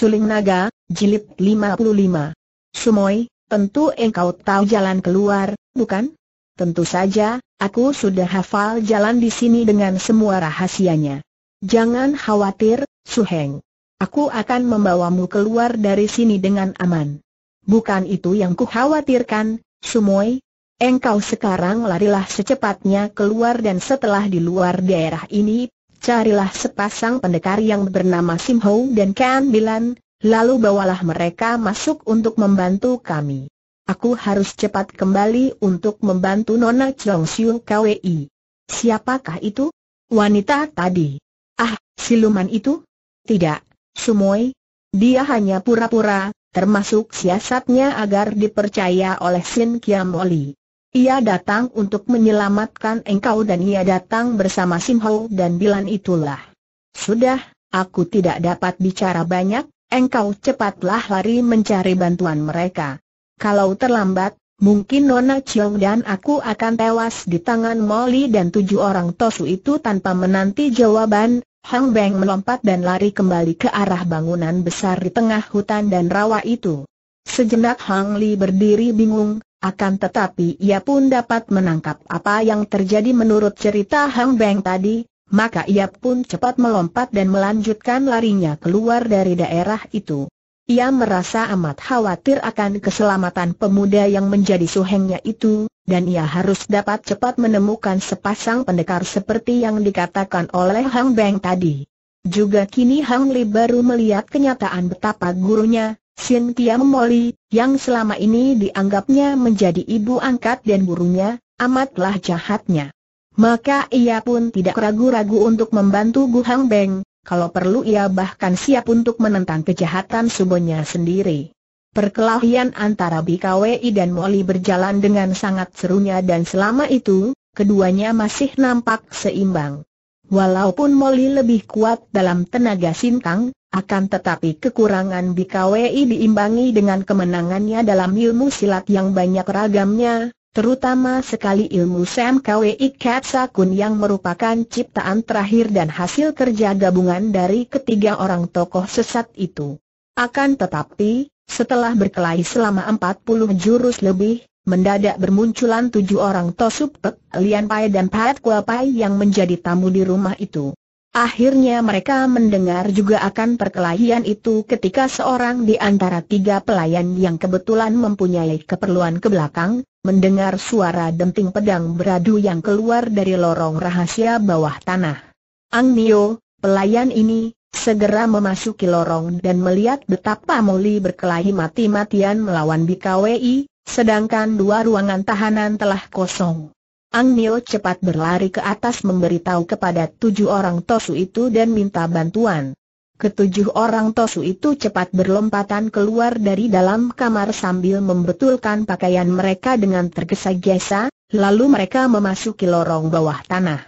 Suling Naga, Jilid 55. Sumoy, tentu engkau tahu jalan keluar, bukan? Tentu saja, aku sudah hafal jalan di sini dengan semua rahasianya. Jangan khawatir, Suheng. Aku akan membawamu keluar dari sini dengan aman. Bukan itu yang ku khawatirkan, Sumoi. Engkau sekarang larilah secepatnya keluar dan setelah di luar daerah ini, carilah sepasang pendekar yang bernama Sim Ho dan Kan Bilan, lalu bawalah mereka masuk untuk membantu kami. Aku harus cepat kembali untuk membantu Nona Chong Siung KWI. Siapakah itu? Wanita tadi. Ah, siluman itu? Tidak, Sumoy. Dia hanya pura-pura, termasuk siasatnya agar dipercaya oleh Sin Kiam Oli. Ia datang untuk menyelamatkan engkau dan ia datang bersama Simho dan Bilan itulah. Sudah, aku tidak dapat bicara banyak, engkau cepatlah lari mencari bantuan mereka. Kalau terlambat, mungkin Nona Chiong dan aku akan tewas di tangan Molly dan tujuh orang tosu itu tanpa menanti jawaban. Hang Beng melompat dan lari kembali ke arah bangunan besar di tengah hutan dan rawa itu. Sejenak Hang Li berdiri bingung, akan tetapi ia pun dapat menangkap apa yang terjadi menurut cerita Hang Beng tadi, maka ia pun cepat melompat dan melanjutkan larinya keluar dari daerah itu. Ia merasa amat khawatir akan keselamatan pemuda yang menjadi suhengnya itu, dan ia harus dapat cepat menemukan sepasang pendekar seperti yang dikatakan oleh Hang Beng tadi. Juga kini Hang Li baru melihat kenyataan betapa gurunya, Sin Kiam Moli, yang selama ini dianggapnya menjadi ibu angkat dan burunya, amatlah jahatnya. Maka ia pun tidak ragu-ragu untuk membantu Gu Hang Beng, kalau perlu ia bahkan siap untuk menentang kejahatan subonya sendiri. Perkelahian antara BKWI dan Moli berjalan dengan sangat serunya dan selama itu, keduanya masih nampak seimbang. Walaupun Moli lebih kuat dalam tenaga sintang, akan tetapi kekurangan BKWI diimbangi dengan kemenangannya dalam ilmu silat yang banyak ragamnya, terutama sekali ilmu Sam KWI Katsakun yang merupakan ciptaan terakhir dan hasil kerja gabungan dari ketiga orang tokoh sesat itu. Akan tetapi, setelah berkelahi selama 40 jurus lebih, mendadak bermunculan tujuh orang Tosupek, Lian Pai dan Pat Kua Pai yang menjadi tamu di rumah itu. Akhirnya mereka mendengar juga akan perkelahian itu ketika seorang di antara tiga pelayan yang kebetulan mempunyai keperluan ke belakang, mendengar suara denting pedang beradu yang keluar dari lorong rahasia bawah tanah. Ang Nio, pelayan ini, segera memasuki lorong dan melihat betapa Moli berkelahi mati-matian melawan BKWI, sedangkan dua ruangan tahanan telah kosong. Ang Nio cepat berlari ke atas memberitahu kepada tujuh orang Tosu itu dan minta bantuan. Ketujuh orang Tosu itu cepat berlompatan keluar dari dalam kamar sambil membetulkan pakaian mereka dengan tergesa-gesa, lalu mereka memasuki lorong bawah tanah.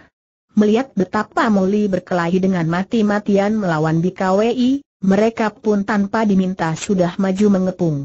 Melihat betapa Moli berkelahi dengan mati-matian melawan BKWI, mereka pun tanpa diminta sudah maju mengepung.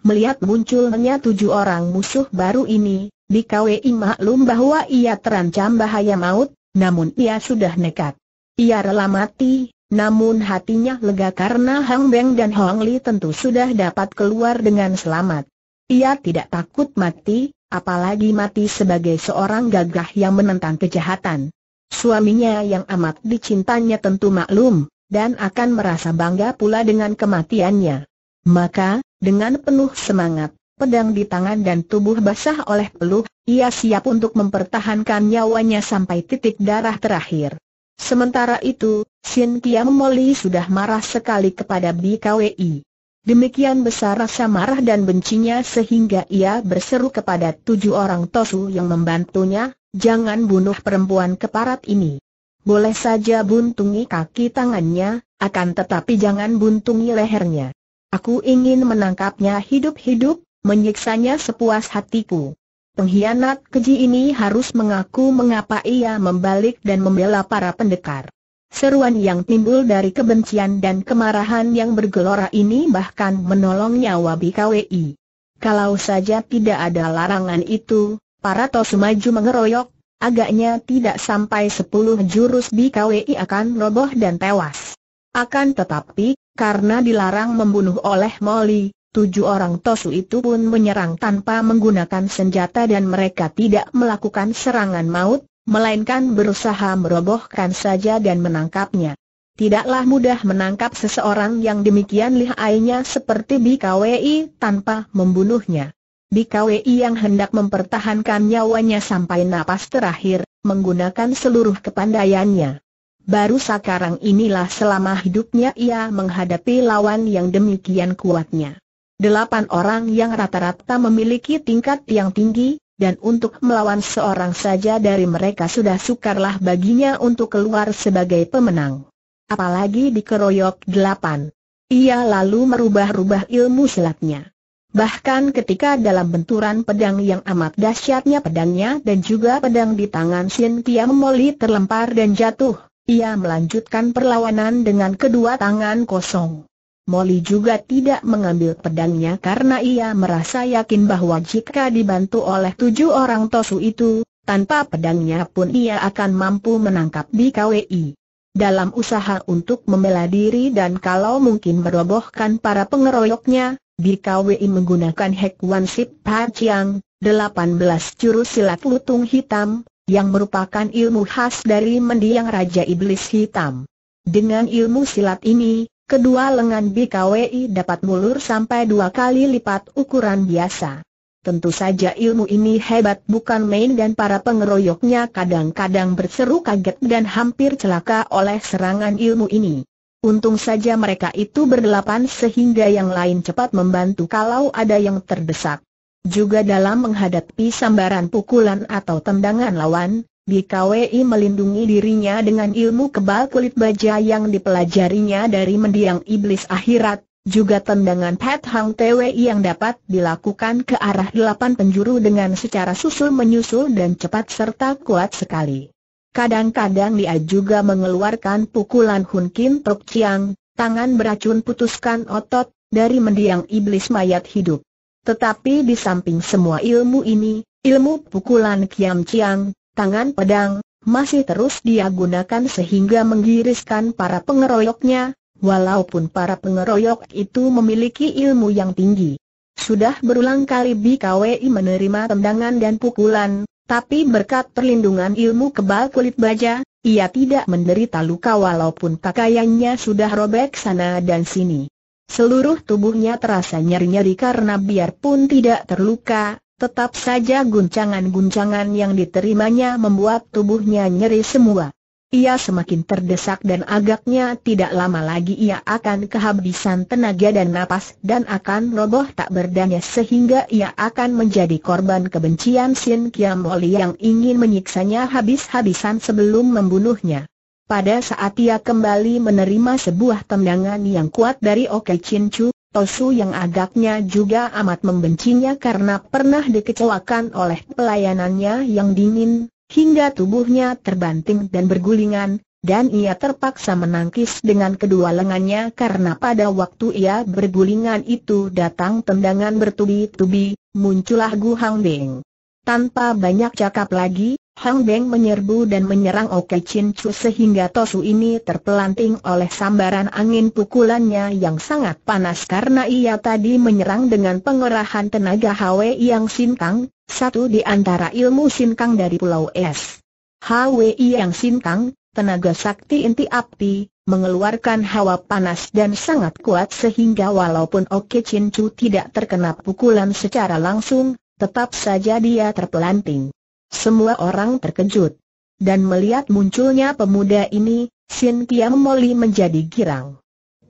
Melihat munculnya tujuh orang musuh baru ini, di Kwei maklum bahwa ia terancam bahaya maut, namun ia sudah nekat. Ia rela mati, namun hatinya lega karena Hang Beng dan Hong Li tentu sudah dapat keluar dengan selamat. Ia tidak takut mati, apalagi mati sebagai seorang gagah yang menentang kejahatan. Suaminya yang amat dicintanya tentu maklum, dan akan merasa bangga pula dengan kematiannya. Maka, dengan penuh semangat, pedang di tangan dan tubuh basah oleh peluh, ia siap untuk mempertahankan nyawanya sampai titik darah terakhir. Sementara itu, Sin Kiam Moli sudah marah sekali kepada BKWI. Demikian besar rasa marah dan bencinya sehingga ia berseru kepada tujuh orang Tosu yang membantunya, jangan bunuh perempuan keparat ini. Boleh saja buntungi kaki tangannya, akan tetapi jangan buntungi lehernya. Aku ingin menangkapnya hidup-hidup, Menyiksanya sepuas hatiku. Pengkhianat keji ini harus mengaku mengapa ia membalik dan membela para pendekar. Seruan yang timbul dari kebencian dan kemarahan yang bergelora ini bahkan menolong nyawa BKWI. Kalau saja tidak ada larangan itu, para tosu maju mengeroyok, agaknya tidak sampai sepuluh jurus BKWI akan roboh dan tewas. Akan tetapi, karena dilarang membunuh oleh Molly, Tujuh orang Tosu itu pun menyerang tanpa menggunakan senjata dan mereka tidak melakukan serangan maut, melainkan berusaha merobohkan saja dan menangkapnya. Tidaklah mudah menangkap seseorang yang demikian lihainya seperti BKWI tanpa membunuhnya. BKWI yang hendak mempertahankan nyawanya sampai napas terakhir, menggunakan seluruh kepandaiannya. Baru sekarang inilah selama hidupnya ia menghadapi lawan yang demikian kuatnya delapan orang yang rata-rata memiliki tingkat yang tinggi, dan untuk melawan seorang saja dari mereka sudah sukarlah baginya untuk keluar sebagai pemenang. Apalagi dikeroyok delapan. Ia lalu merubah-rubah ilmu silatnya. Bahkan ketika dalam benturan pedang yang amat dahsyatnya pedangnya dan juga pedang di tangan Sin Tiam Moli terlempar dan jatuh, ia melanjutkan perlawanan dengan kedua tangan kosong. Molly juga tidak mengambil pedangnya karena ia merasa yakin bahwa jika dibantu oleh tujuh orang tosu itu, tanpa pedangnya pun ia akan mampu menangkap BKWI. Dalam usaha untuk membela diri dan kalau mungkin merobohkan para pengeroyoknya, BKWI menggunakan Hek Wan Sip Paciang, 18 jurus silat lutung hitam, yang merupakan ilmu khas dari mendiang Raja Iblis Hitam. Dengan ilmu silat ini, kedua lengan BKWI dapat mulur sampai dua kali lipat ukuran biasa. Tentu saja ilmu ini hebat bukan main dan para pengeroyoknya kadang-kadang berseru kaget dan hampir celaka oleh serangan ilmu ini. Untung saja mereka itu berdelapan sehingga yang lain cepat membantu kalau ada yang terdesak. Juga dalam menghadapi sambaran pukulan atau tendangan lawan, Kwi melindungi dirinya dengan ilmu kebal kulit baja yang dipelajarinya dari mendiang iblis akhirat, juga tendangan Pat Hang TWI yang dapat dilakukan ke arah delapan penjuru dengan secara susul-menyusul dan cepat serta kuat sekali. Kadang-kadang dia juga mengeluarkan pukulan Hun Kin Tok Chiang, tangan beracun putuskan otot, dari mendiang iblis mayat hidup. Tetapi di samping semua ilmu ini, ilmu pukulan Kiam Chiang, tangan pedang, masih terus dia gunakan sehingga menggiriskan para pengeroyoknya, walaupun para pengeroyok itu memiliki ilmu yang tinggi. Sudah berulang kali BKWI menerima tendangan dan pukulan, tapi berkat perlindungan ilmu kebal kulit baja, ia tidak menderita luka walaupun pakaiannya sudah robek sana dan sini. Seluruh tubuhnya terasa nyeri-nyeri karena biarpun tidak terluka, Tetap saja guncangan-guncangan yang diterimanya membuat tubuhnya nyeri semua. Ia semakin terdesak dan agaknya tidak lama lagi ia akan kehabisan tenaga dan napas dan akan roboh tak berdaya sehingga ia akan menjadi korban kebencian Sin Kiam Oli yang ingin menyiksanya habis-habisan sebelum membunuhnya. Pada saat ia kembali menerima sebuah tendangan yang kuat dari Oke Chin Chu, Tosu yang agaknya juga amat membencinya karena pernah dikecewakan oleh pelayanannya yang dingin, hingga tubuhnya terbanting dan bergulingan, dan ia terpaksa menangkis dengan kedua lengannya karena pada waktu ia bergulingan itu datang tendangan bertubi-tubi, muncullah Gu Hang Beng. Tanpa banyak cakap lagi, Hang Beng menyerbu dan menyerang Oke Chin Chu sehingga Tosu ini terpelanting oleh sambaran angin pukulannya yang sangat panas karena ia tadi menyerang dengan pengerahan tenaga Hwe yang sintang, satu di antara ilmu sintang dari Pulau Es. Hwe yang sintang, tenaga sakti inti api, mengeluarkan hawa panas dan sangat kuat sehingga walaupun Oke Chin Chu tidak terkena pukulan secara langsung, tetap saja dia terpelanting. Semua orang terkejut. Dan melihat munculnya pemuda ini, Sin Kiam Moli menjadi girang.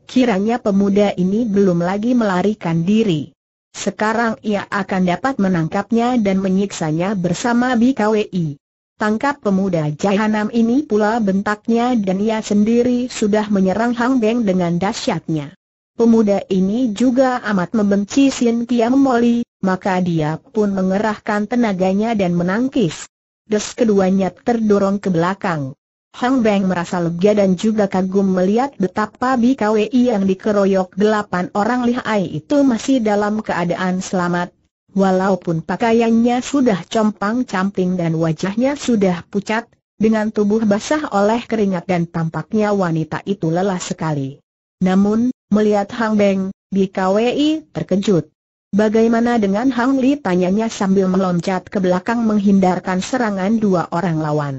Kiranya pemuda ini belum lagi melarikan diri. Sekarang ia akan dapat menangkapnya dan menyiksanya bersama BKWI. Tangkap pemuda jahanam ini pula bentaknya dan ia sendiri sudah menyerang Hang Beng dengan dahsyatnya. Pemuda ini juga amat membenci Sin Kiam Moli, maka dia pun mengerahkan tenaganya dan menangkis. Des keduanya terdorong ke belakang. Hang Beng merasa lega dan juga kagum melihat betapa BKWI yang dikeroyok delapan orang lihai itu masih dalam keadaan selamat. Walaupun pakaiannya sudah compang-camping dan wajahnya sudah pucat, dengan tubuh basah oleh keringat dan tampaknya wanita itu lelah sekali. Namun, Melihat Hang Beng, BKWI terkejut. Bagaimana dengan Hang Li tanyanya sambil meloncat ke belakang menghindarkan serangan dua orang lawan.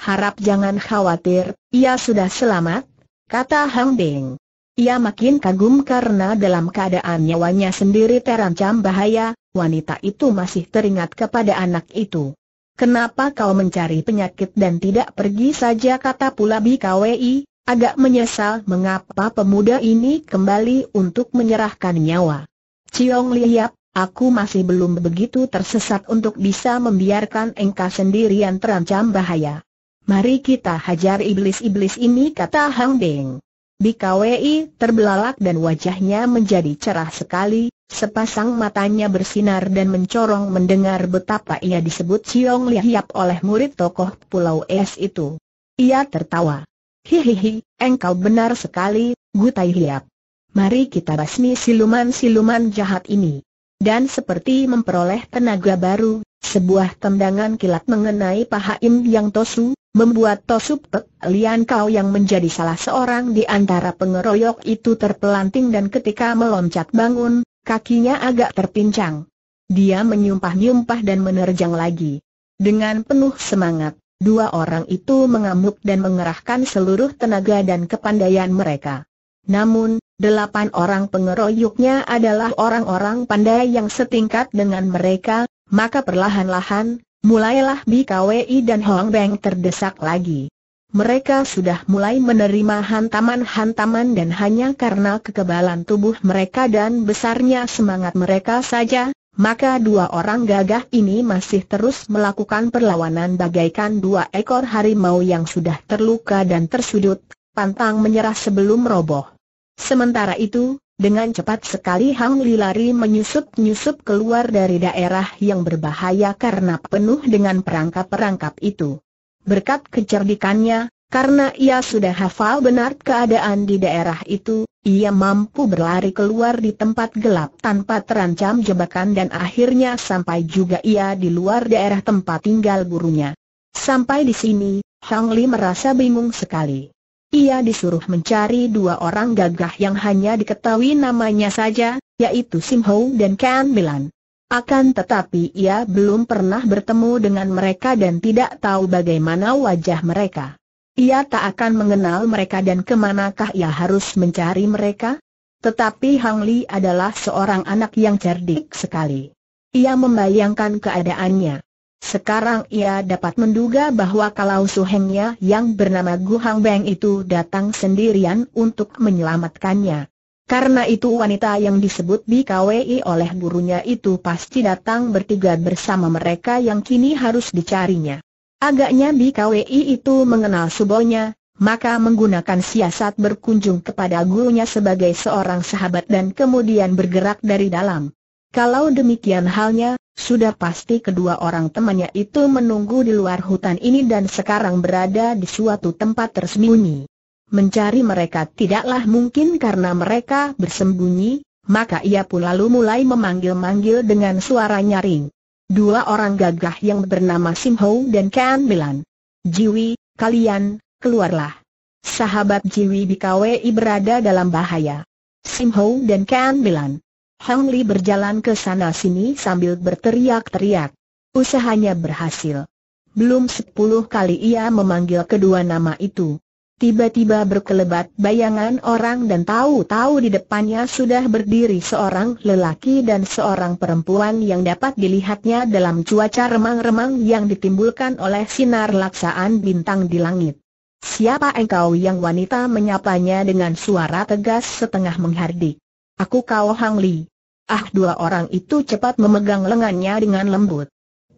Harap jangan khawatir, ia sudah selamat, kata Hang Beng. Ia makin kagum karena dalam keadaan nyawanya sendiri terancam bahaya, wanita itu masih teringat kepada anak itu. Kenapa kau mencari penyakit dan tidak pergi saja kata pula BKWI, Agak menyesal mengapa pemuda ini kembali untuk menyerahkan nyawa. Ciong Liap, aku masih belum begitu tersesat untuk bisa membiarkan engkau sendirian terancam bahaya. Mari kita hajar iblis-iblis ini kata Hang Deng. BKWI terbelalak dan wajahnya menjadi cerah sekali, sepasang matanya bersinar dan mencorong mendengar betapa ia disebut Ciong Liap oleh murid tokoh Pulau Es itu. Ia tertawa. Hihihi, engkau benar sekali, Gutai Hiap. Mari kita basmi siluman-siluman jahat ini. Dan seperti memperoleh tenaga baru, sebuah tendangan kilat mengenai paha Im Yang Tosu, membuat Tosu Pek Lian Kau yang menjadi salah seorang di antara pengeroyok itu terpelanting dan ketika meloncat bangun, kakinya agak terpincang. Dia menyumpah-nyumpah dan menerjang lagi. Dengan penuh semangat, Dua orang itu mengamuk dan mengerahkan seluruh tenaga dan kepandaian mereka. Namun, delapan orang pengeroyoknya adalah orang-orang pandai yang setingkat dengan mereka, maka perlahan-lahan, mulailah BKWI dan Hong Beng terdesak lagi. Mereka sudah mulai menerima hantaman-hantaman dan hanya karena kekebalan tubuh mereka dan besarnya semangat mereka saja, maka dua orang gagah ini masih terus melakukan perlawanan bagaikan dua ekor harimau yang sudah terluka dan tersudut, pantang menyerah sebelum roboh. Sementara itu, dengan cepat sekali Hang Li lari menyusup-nyusup keluar dari daerah yang berbahaya karena penuh dengan perangkap-perangkap itu. Berkat kecerdikannya, karena ia sudah hafal benar keadaan di daerah itu, ia mampu berlari keluar di tempat gelap tanpa terancam jebakan dan akhirnya sampai juga ia di luar daerah tempat tinggal gurunya. Sampai di sini, Hang Li merasa bingung sekali. Ia disuruh mencari dua orang gagah yang hanya diketahui namanya saja, yaitu Sim Ho dan Kan Milan. Akan tetapi ia belum pernah bertemu dengan mereka dan tidak tahu bagaimana wajah mereka. Ia tak akan mengenal mereka dan kemanakah ia harus mencari mereka? Tetapi Hang Li adalah seorang anak yang cerdik sekali. Ia membayangkan keadaannya. Sekarang ia dapat menduga bahwa kalau suhengnya yang bernama Gu Hang Beng itu datang sendirian untuk menyelamatkannya. Karena itu wanita yang disebut BKWI oleh gurunya itu pasti datang bertiga bersama mereka yang kini harus dicarinya. Agaknya BKWI itu mengenal subonya, maka menggunakan siasat berkunjung kepada gurunya sebagai seorang sahabat dan kemudian bergerak dari dalam. Kalau demikian halnya, sudah pasti kedua orang temannya itu menunggu di luar hutan ini dan sekarang berada di suatu tempat tersembunyi. Mencari mereka tidaklah mungkin karena mereka bersembunyi, maka ia pun lalu mulai memanggil-manggil dengan suara nyaring dua orang gagah yang bernama Sim Ho dan Kan Milan. Jiwi, kalian, keluarlah. Sahabat Jiwi di KWI berada dalam bahaya. Sim Ho dan Kan Milan. Hang Li berjalan ke sana sini sambil berteriak-teriak. Usahanya berhasil. Belum sepuluh kali ia memanggil kedua nama itu. Tiba-tiba berkelebat bayangan orang dan tahu-tahu di depannya sudah berdiri seorang lelaki dan seorang perempuan yang dapat dilihatnya dalam cuaca remang-remang yang ditimbulkan oleh sinar laksaan bintang di langit. Siapa engkau yang wanita menyapanya dengan suara tegas setengah menghardik. Aku kau Hang Li. Ah dua orang itu cepat memegang lengannya dengan lembut.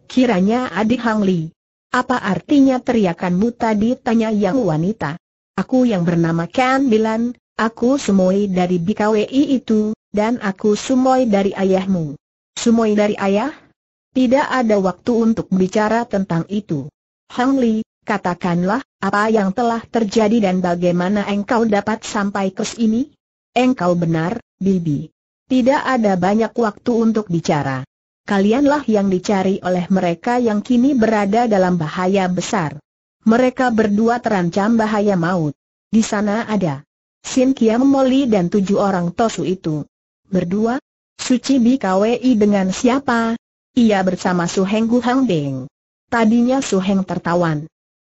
Kiranya adik Hang Li. Apa artinya teriakanmu tadi tanya yang wanita? Aku yang bernama Ken Bilan, aku sumoi dari BKWI itu, dan aku sumoi dari ayahmu. Sumoi dari ayah? Tidak ada waktu untuk bicara tentang itu. Hang Li, katakanlah, apa yang telah terjadi dan bagaimana engkau dapat sampai ke sini? Engkau benar, Bibi. Tidak ada banyak waktu untuk bicara. Kalianlah yang dicari oleh mereka yang kini berada dalam bahaya besar mereka berdua terancam bahaya maut. Di sana ada Sin Kiam Moli dan tujuh orang Tosu itu. Berdua, Suci Kwei dengan siapa? Ia bersama Su Heng Gu Hang Deng. Tadinya Su Heng tertawan.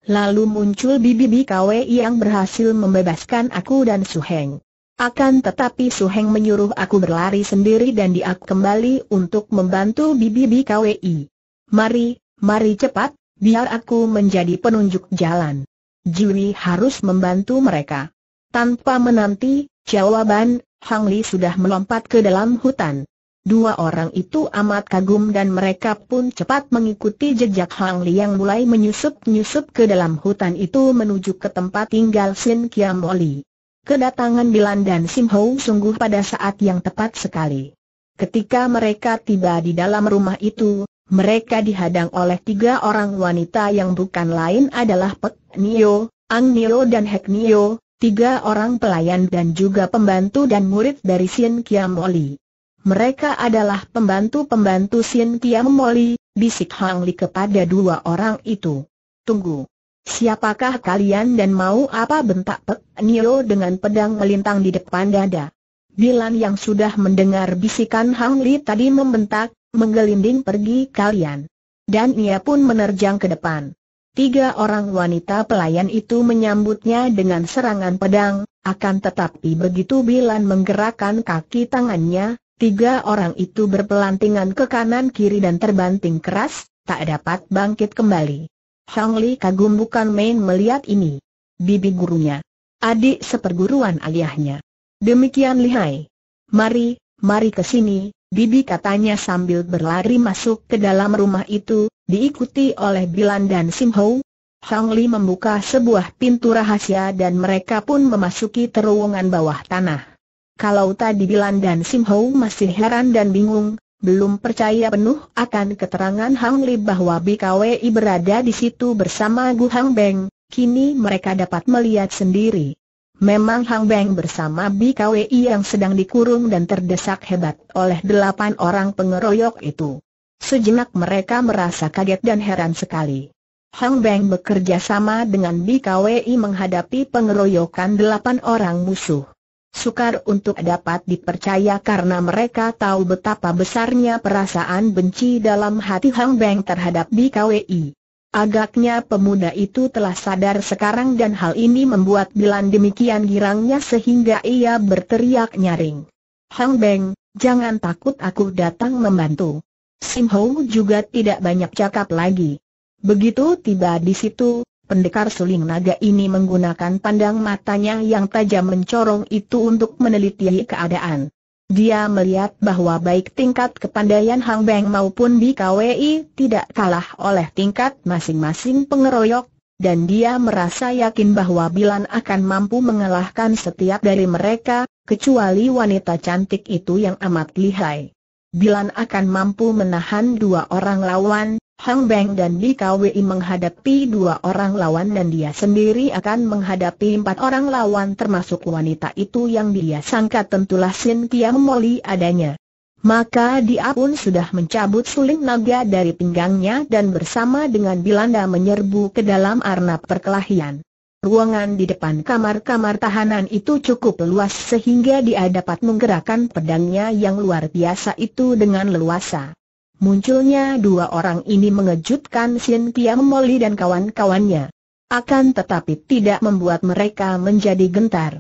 Lalu muncul Bibi Bi Kwei yang berhasil membebaskan aku dan Su Heng. Akan tetapi Su Heng menyuruh aku berlari sendiri dan diak kembali untuk membantu Bibi Bi Kwei. Mari, mari cepat, Biar aku menjadi penunjuk jalan. Juri harus membantu mereka. Tanpa menanti jawaban, Hang Li sudah melompat ke dalam hutan. Dua orang itu amat kagum dan mereka pun cepat mengikuti jejak Hang Li yang mulai menyusup-nyusup ke dalam hutan itu menuju ke tempat tinggal Sin Kiam Oli. Kedatangan Bilan dan Sim Ho sungguh pada saat yang tepat sekali. Ketika mereka tiba di dalam rumah itu, mereka dihadang oleh tiga orang wanita yang bukan lain adalah Pek Nio, Ang Nio dan Hek Nio, tiga orang pelayan dan juga pembantu dan murid dari Sien Kiam Oli. Mereka adalah pembantu-pembantu Sien Kiam Oli, bisik Hang Li kepada dua orang itu. Tunggu. Siapakah kalian dan mau apa bentak Pek Nio dengan pedang melintang di depan dada? Bilan yang sudah mendengar bisikan Hang Li tadi membentak, menggelinding pergi kalian. Dan ia pun menerjang ke depan. Tiga orang wanita pelayan itu menyambutnya dengan serangan pedang, akan tetapi begitu Bilan menggerakkan kaki tangannya, tiga orang itu berpelantingan ke kanan kiri dan terbanting keras, tak dapat bangkit kembali. Hang Li kagum bukan main melihat ini. Bibi gurunya. Adik seperguruan ayahnya. Demikian lihai. Mari, mari ke sini, Bibi katanya sambil berlari masuk ke dalam rumah itu, diikuti oleh Bilan dan Sim Ho. Hang Li membuka sebuah pintu rahasia dan mereka pun memasuki terowongan bawah tanah. Kalau tadi Bilan dan Sim masih heran dan bingung, belum percaya penuh akan keterangan Hang Li bahwa BKWI berada di situ bersama Gu Hang Beng, kini mereka dapat melihat sendiri. Memang Hang Beng bersama BKWI yang sedang dikurung dan terdesak hebat oleh delapan orang pengeroyok itu. Sejenak mereka merasa kaget dan heran sekali. Hang Beng bekerja sama dengan BKWI menghadapi pengeroyokan delapan orang musuh. Sukar untuk dapat dipercaya karena mereka tahu betapa besarnya perasaan benci dalam hati Hang Beng terhadap BKWI. Agaknya pemuda itu telah sadar sekarang dan hal ini membuat Bilan demikian girangnya sehingga ia berteriak nyaring. Hang Beng, jangan takut aku datang membantu. Sim Ho juga tidak banyak cakap lagi. Begitu tiba di situ, pendekar suling naga ini menggunakan pandang matanya yang tajam mencorong itu untuk meneliti keadaan. Dia melihat bahwa baik tingkat kepandaian Hang Beng maupun BKWI tidak kalah oleh tingkat masing-masing pengeroyok, dan dia merasa yakin bahwa Bilan akan mampu mengalahkan setiap dari mereka, kecuali wanita cantik itu yang amat lihai. Bilan akan mampu menahan dua orang lawan, Hang Beng dan BKWI menghadapi dua orang lawan dan dia sendiri akan menghadapi empat orang lawan termasuk wanita itu yang dia sangka tentulah Sin Kiam Moli adanya. Maka dia pun sudah mencabut suling naga dari pinggangnya dan bersama dengan Bilanda menyerbu ke dalam arnab perkelahian. Ruangan di depan kamar-kamar tahanan itu cukup luas sehingga dia dapat menggerakkan pedangnya yang luar biasa itu dengan leluasa. Munculnya dua orang ini mengejutkan Sin Piam Moli dan kawan-kawannya. Akan tetapi tidak membuat mereka menjadi gentar.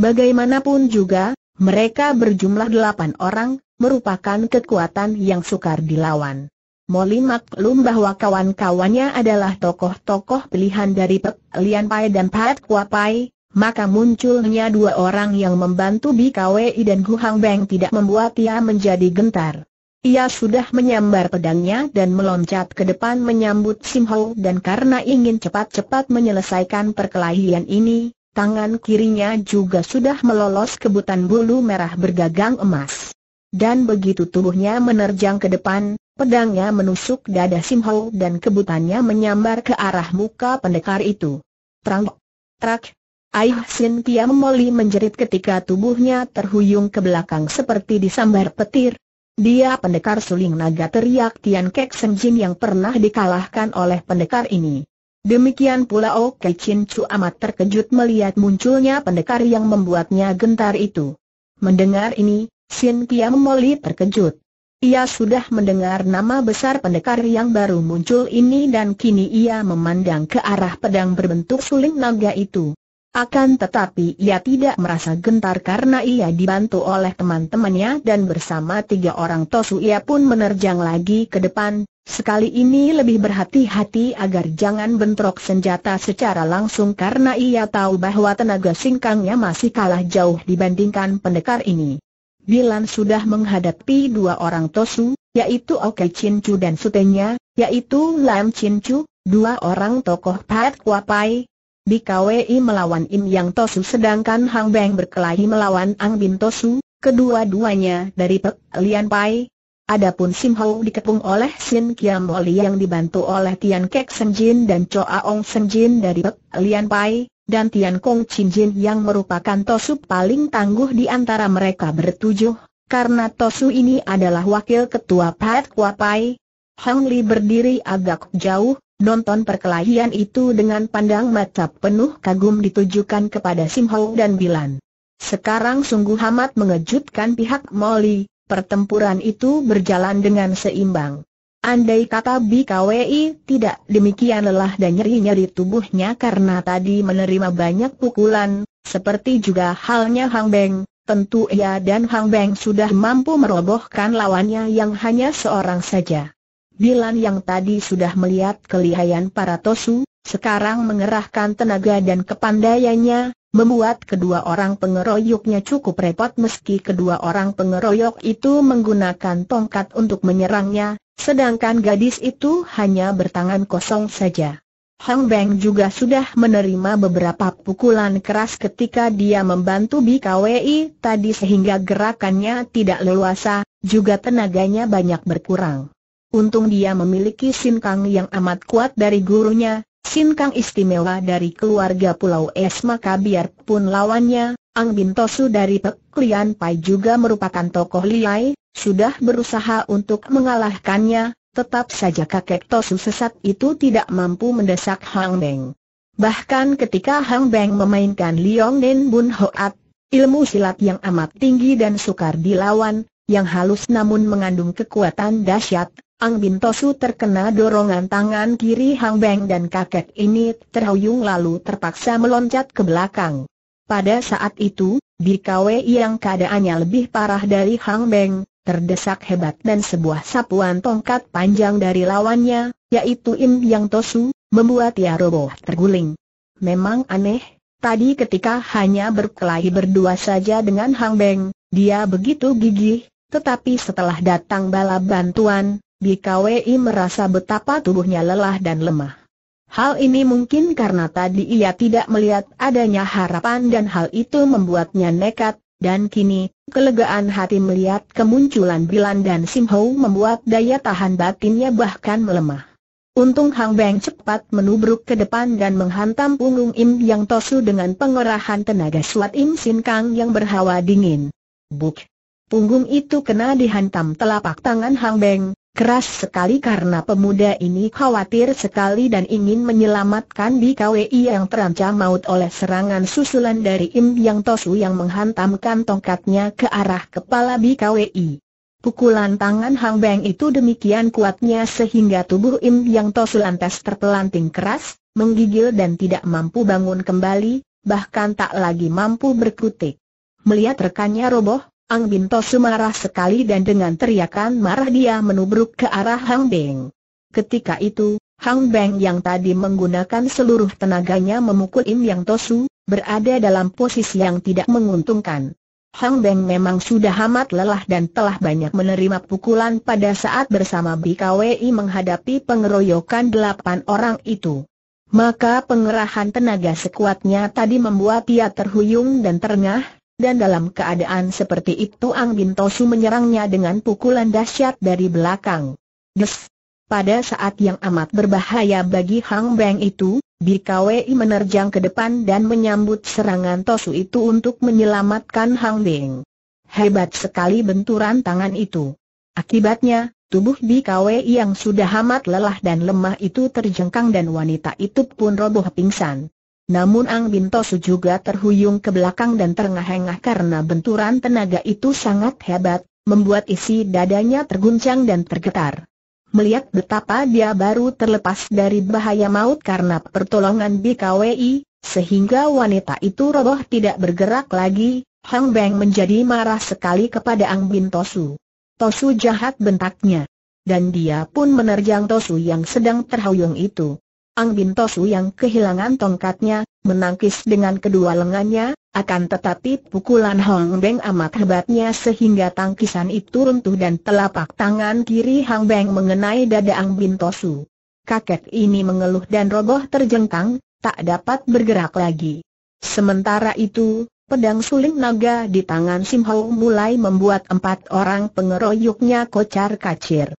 Bagaimanapun juga, mereka berjumlah delapan orang, merupakan kekuatan yang sukar dilawan. Moli maklum bahwa kawan-kawannya adalah tokoh-tokoh pilihan dari Pek Lian Pai dan Pat Kua Pai, maka munculnya dua orang yang membantu Bi Kwei dan Guhang Beng tidak membuat ia menjadi gentar. Ia sudah menyambar pedangnya dan meloncat ke depan menyambut Sim Ho dan karena ingin cepat-cepat menyelesaikan perkelahian ini, tangan kirinya juga sudah melolos kebutan bulu merah bergagang emas. Dan begitu tubuhnya menerjang ke depan, pedangnya menusuk dada Sim Ho dan kebutannya menyambar ke arah muka pendekar itu. Trang, trak, Aih Sin Kia Moli menjerit ketika tubuhnya terhuyung ke belakang seperti disambar petir, dia pendekar suling naga teriak Tian Kek Seng Jin yang pernah dikalahkan oleh pendekar ini. Demikian pula Oke oh Chin Chu amat terkejut melihat munculnya pendekar yang membuatnya gentar itu. Mendengar ini, Sin Kia Moli terkejut. Ia sudah mendengar nama besar pendekar yang baru muncul ini dan kini ia memandang ke arah pedang berbentuk suling naga itu. Akan tetapi ia tidak merasa gentar karena ia dibantu oleh teman-temannya dan bersama tiga orang tosu ia pun menerjang lagi ke depan, sekali ini lebih berhati-hati agar jangan bentrok senjata secara langsung karena ia tahu bahwa tenaga singkangnya masih kalah jauh dibandingkan pendekar ini. Bilan sudah menghadapi dua orang tosu, yaitu Oke Chin Chu dan sutenya, yaitu Lam Chin Chu, dua orang tokoh Pat Kuapai, BKWI melawan Im Yang Tosu sedangkan Hang Beng berkelahi melawan Ang Bin Tosu, kedua-duanya dari Pek Lian Pai. Adapun Sim Hou dikepung oleh Sin Kiam Oli yang dibantu oleh Tian Kek Sen Jin dan Cho Ong Sen Jin dari Pek Lian Pai, dan Tian Kong Chin Jin yang merupakan Tosu paling tangguh di antara mereka bertujuh, karena Tosu ini adalah wakil ketua Pat Kua Pai. Hang Li berdiri agak jauh, Nonton perkelahian itu dengan pandang mata penuh kagum ditujukan kepada Sim dan Bilan. Sekarang sungguh amat mengejutkan pihak Molly, pertempuran itu berjalan dengan seimbang. Andai kata BKWI tidak demikian lelah dan nyeri-nyeri tubuhnya karena tadi menerima banyak pukulan, seperti juga halnya Hang Beng, tentu ia dan Hang Beng sudah mampu merobohkan lawannya yang hanya seorang saja. Bilan yang tadi sudah melihat kelihayan para Tosu, sekarang mengerahkan tenaga dan kepandaiannya, membuat kedua orang pengeroyoknya cukup repot meski kedua orang pengeroyok itu menggunakan tongkat untuk menyerangnya, sedangkan gadis itu hanya bertangan kosong saja. Hong Beng juga sudah menerima beberapa pukulan keras ketika dia membantu BKWI tadi sehingga gerakannya tidak leluasa, juga tenaganya banyak berkurang. Untung dia memiliki sinkang yang amat kuat dari gurunya, sinkang istimewa dari keluarga Pulau Es maka biarpun lawannya, Ang Bintosu dari Pek Lian Pai juga merupakan tokoh liai, sudah berusaha untuk mengalahkannya, tetap saja kakek Tosu sesat itu tidak mampu mendesak Hang Beng. Bahkan ketika Hang Beng memainkan Liong Nen Bun Hoat, ilmu silat yang amat tinggi dan sukar dilawan, yang halus namun mengandung kekuatan dahsyat, Ang Bintosu terkena dorongan tangan kiri Hang Beng dan kakek ini terhuyung lalu terpaksa meloncat ke belakang. Pada saat itu, BKW yang keadaannya lebih parah dari Hang Beng, terdesak hebat dan sebuah sapuan tongkat panjang dari lawannya, yaitu Im Yang Tosu, membuat ia roboh terguling. Memang aneh, tadi ketika hanya berkelahi berdua saja dengan Hang Beng, dia begitu gigih, tetapi setelah datang bala bantuan, BKWI merasa betapa tubuhnya lelah dan lemah. Hal ini mungkin karena tadi ia tidak melihat adanya harapan dan hal itu membuatnya nekat, dan kini, kelegaan hati melihat kemunculan Bilan dan Sim membuat daya tahan batinnya bahkan melemah. Untung Hang Beng cepat menubruk ke depan dan menghantam punggung Im Yang Tosu dengan pengerahan tenaga suat Im Sin Kang yang berhawa dingin. Buk! Punggung itu kena dihantam telapak tangan Hang Beng, Keras sekali karena pemuda ini khawatir sekali dan ingin menyelamatkan BKWI yang terancam maut oleh serangan susulan dari Im Yang Tosu yang menghantamkan tongkatnya ke arah kepala BKWI. Pukulan tangan Hang Beng itu demikian kuatnya sehingga tubuh Im Yang Tosu lantas terpelanting keras, menggigil dan tidak mampu bangun kembali, bahkan tak lagi mampu berkutik. Melihat rekannya roboh, Ang Bintosu marah sekali dan dengan teriakan marah dia menubruk ke arah Hang Beng. Ketika itu, Hang Beng yang tadi menggunakan seluruh tenaganya memukul Im Yang Tosu, berada dalam posisi yang tidak menguntungkan. Hang Beng memang sudah amat lelah dan telah banyak menerima pukulan pada saat bersama BKWI menghadapi pengeroyokan delapan orang itu. Maka pengerahan tenaga sekuatnya tadi membuat ia terhuyung dan terengah, dan dalam keadaan seperti itu Ang Bintosu menyerangnya dengan pukulan dahsyat dari belakang. Des! Pada saat yang amat berbahaya bagi Hang Beng itu, BKWI menerjang ke depan dan menyambut serangan Tosu itu untuk menyelamatkan Hang Beng. Hebat sekali benturan tangan itu. Akibatnya, tubuh BKWI yang sudah amat lelah dan lemah itu terjengkang dan wanita itu pun roboh pingsan. Namun Ang Bintosu juga terhuyung ke belakang dan terengah-engah karena benturan tenaga itu sangat hebat, membuat isi dadanya terguncang dan tergetar. Melihat betapa dia baru terlepas dari bahaya maut karena pertolongan BKWI, sehingga wanita itu roboh tidak bergerak lagi, Hang Beng menjadi marah sekali kepada Ang Bintosu. Tosu jahat bentaknya. Dan dia pun menerjang Tosu yang sedang terhuyung itu. Ang Bintosu yang kehilangan tongkatnya, menangkis dengan kedua lengannya, akan tetapi pukulan Hong Beng amat hebatnya sehingga tangkisan itu runtuh dan telapak tangan kiri Hong Beng mengenai dada Ang Bintosu. Kakek ini mengeluh dan roboh terjengkang, tak dapat bergerak lagi. Sementara itu, pedang suling naga di tangan Sim Hau mulai membuat empat orang pengeroyoknya kocar kacir.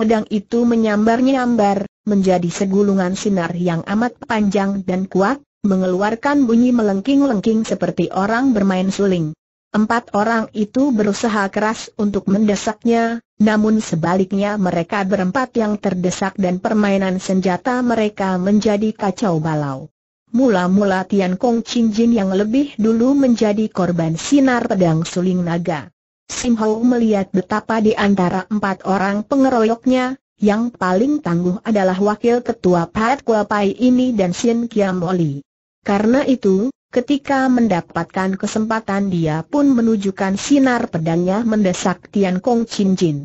Pedang itu menyambar-nyambar, menjadi segulungan sinar yang amat panjang dan kuat, mengeluarkan bunyi melengking-lengking seperti orang bermain suling. Empat orang itu berusaha keras untuk mendesaknya, namun sebaliknya mereka berempat yang terdesak dan permainan senjata mereka menjadi kacau balau. Mula-mula Tian Kong Chin Jin yang lebih dulu menjadi korban sinar pedang suling naga. Hau melihat betapa di antara empat orang pengeroyoknya, yang paling tangguh adalah wakil ketua Pat Kuapai ini dan Shin Kiam Oli. Karena itu, ketika mendapatkan kesempatan dia pun menunjukkan sinar pedangnya mendesak Tian Kong Chin Jin.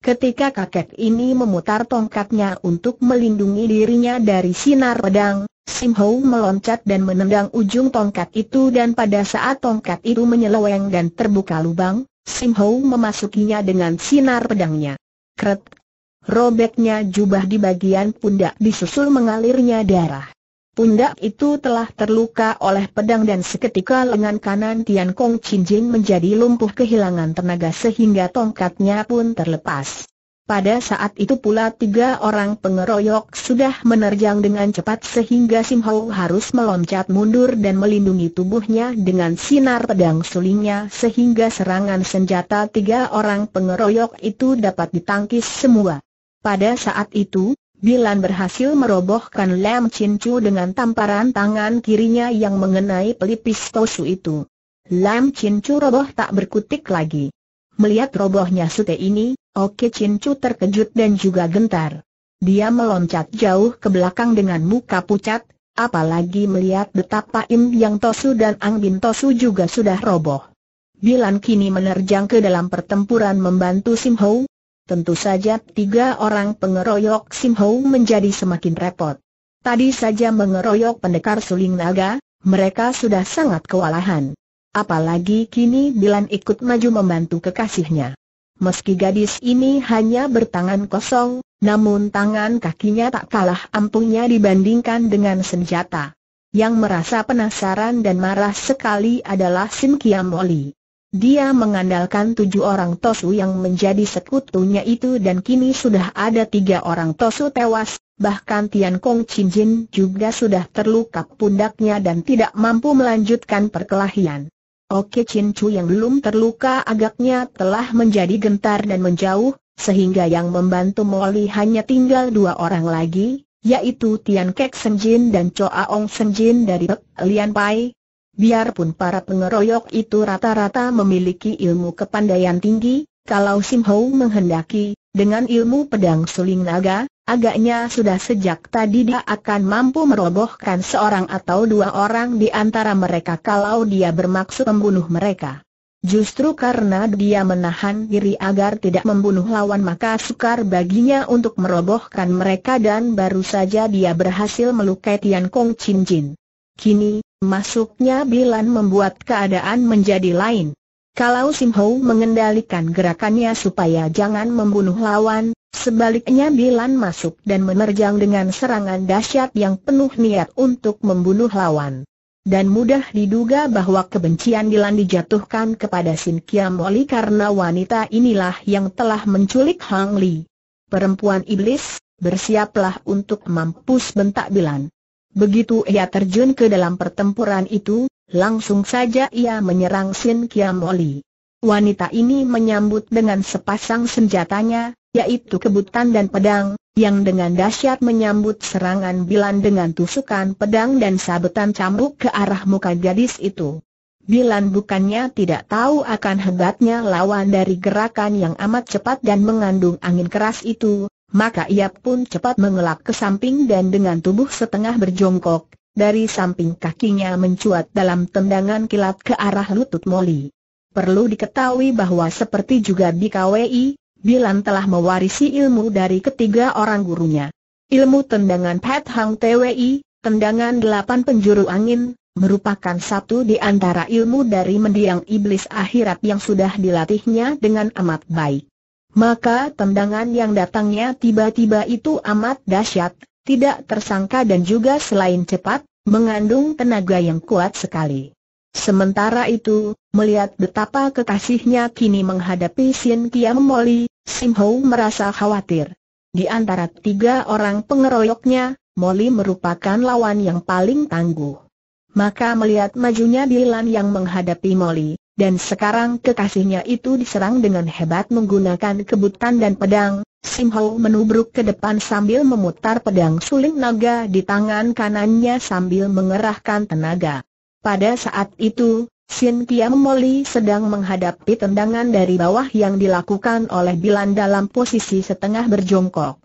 Ketika kakek ini memutar tongkatnya untuk melindungi dirinya dari sinar pedang, Sim Ho meloncat dan menendang ujung tongkat itu dan pada saat tongkat itu menyeleweng dan terbuka lubang, Sim Ho memasukinya dengan sinar pedangnya. Kret. Robeknya jubah di bagian pundak disusul mengalirnya darah. Pundak itu telah terluka oleh pedang dan seketika lengan kanan Tian Kong Chin Jing menjadi lumpuh kehilangan tenaga sehingga tongkatnya pun terlepas. Pada saat itu pula tiga orang pengeroyok sudah menerjang dengan cepat sehingga Sim Hau harus meloncat mundur dan melindungi tubuhnya dengan sinar pedang sulingnya sehingga serangan senjata tiga orang pengeroyok itu dapat ditangkis semua. Pada saat itu, Bilan berhasil merobohkan Lam Chin Chu dengan tamparan tangan kirinya yang mengenai pelipis Tosu itu. Lam Chin Chu roboh tak berkutik lagi. Melihat robohnya sute ini, Oke Cincu terkejut dan juga gentar. Dia meloncat jauh ke belakang dengan muka pucat, apalagi melihat betapa Im Yang Tosu dan Ang Bin Tosu juga sudah roboh. Bilan kini menerjang ke dalam pertempuran membantu Sim Ho. Tentu saja tiga orang pengeroyok Sim Ho menjadi semakin repot. Tadi saja mengeroyok pendekar suling naga, mereka sudah sangat kewalahan. Apalagi kini Bilan ikut maju membantu kekasihnya. Meski gadis ini hanya bertangan kosong, namun tangan kakinya tak kalah ampuhnya dibandingkan dengan senjata. Yang merasa penasaran dan marah sekali adalah Sim Kiam Oli. Dia mengandalkan tujuh orang tosu yang menjadi sekutunya itu dan kini sudah ada tiga orang tosu tewas, bahkan Tian Kong Chin Jin juga sudah terluka pundaknya dan tidak mampu melanjutkan perkelahian. Oke Chin Chu yang belum terluka agaknya telah menjadi gentar dan menjauh, sehingga yang membantu Molly hanya tinggal dua orang lagi, yaitu Tian Kek Jin dan Choa Ong Jin dari Pek Lian Pai. Biarpun para pengeroyok itu rata-rata memiliki ilmu kepandaian tinggi, kalau Sim Ho menghendaki, dengan ilmu pedang suling naga, agaknya sudah sejak tadi dia akan mampu merobohkan seorang atau dua orang di antara mereka kalau dia bermaksud membunuh mereka. Justru karena dia menahan diri agar tidak membunuh lawan maka sukar baginya untuk merobohkan mereka dan baru saja dia berhasil melukai Tian Kong Chin Jin. Kini, masuknya Bilan membuat keadaan menjadi lain. Kalau Sim Ho mengendalikan gerakannya supaya jangan membunuh lawan, sebaliknya Bilan masuk dan menerjang dengan serangan dahsyat yang penuh niat untuk membunuh lawan. Dan mudah diduga bahwa kebencian Bilan dijatuhkan kepada Sin Kiam Oli karena wanita inilah yang telah menculik Hang Li. Perempuan iblis, bersiaplah untuk mampus bentak Bilan. Begitu ia terjun ke dalam pertempuran itu, langsung saja ia menyerang Sin Kiam Kiamoli. Wanita ini menyambut dengan sepasang senjatanya, yaitu kebutan dan pedang, yang dengan dahsyat menyambut serangan Bilan dengan tusukan pedang dan sabetan cambuk ke arah muka gadis itu. Bilan bukannya tidak tahu akan hebatnya lawan dari gerakan yang amat cepat dan mengandung angin keras itu, maka ia pun cepat mengelak ke samping dan dengan tubuh setengah berjongkok, dari samping kakinya mencuat dalam tendangan kilat ke arah lutut Molly. Perlu diketahui bahwa seperti juga di Kwi, Bilan telah mewarisi ilmu dari ketiga orang gurunya. Ilmu tendangan Pat Hang TWI, tendangan delapan penjuru angin, merupakan satu di antara ilmu dari mendiang iblis akhirat yang sudah dilatihnya dengan amat baik. Maka tendangan yang datangnya tiba-tiba itu amat dahsyat, tidak tersangka dan juga selain cepat, mengandung tenaga yang kuat sekali. Sementara itu, melihat betapa kekasihnya kini menghadapi Sin Kiam Moli, Sim Ho merasa khawatir. Di antara tiga orang pengeroyoknya, Moli merupakan lawan yang paling tangguh. Maka melihat majunya Dilan yang menghadapi Molly, dan sekarang kekasihnya itu diserang dengan hebat menggunakan kebutan dan pedang, Sim menubruk ke depan sambil memutar pedang suling naga di tangan kanannya sambil mengerahkan tenaga. Pada saat itu, Sin Kiam Molly sedang menghadapi tendangan dari bawah yang dilakukan oleh Bilan dalam posisi setengah berjongkok.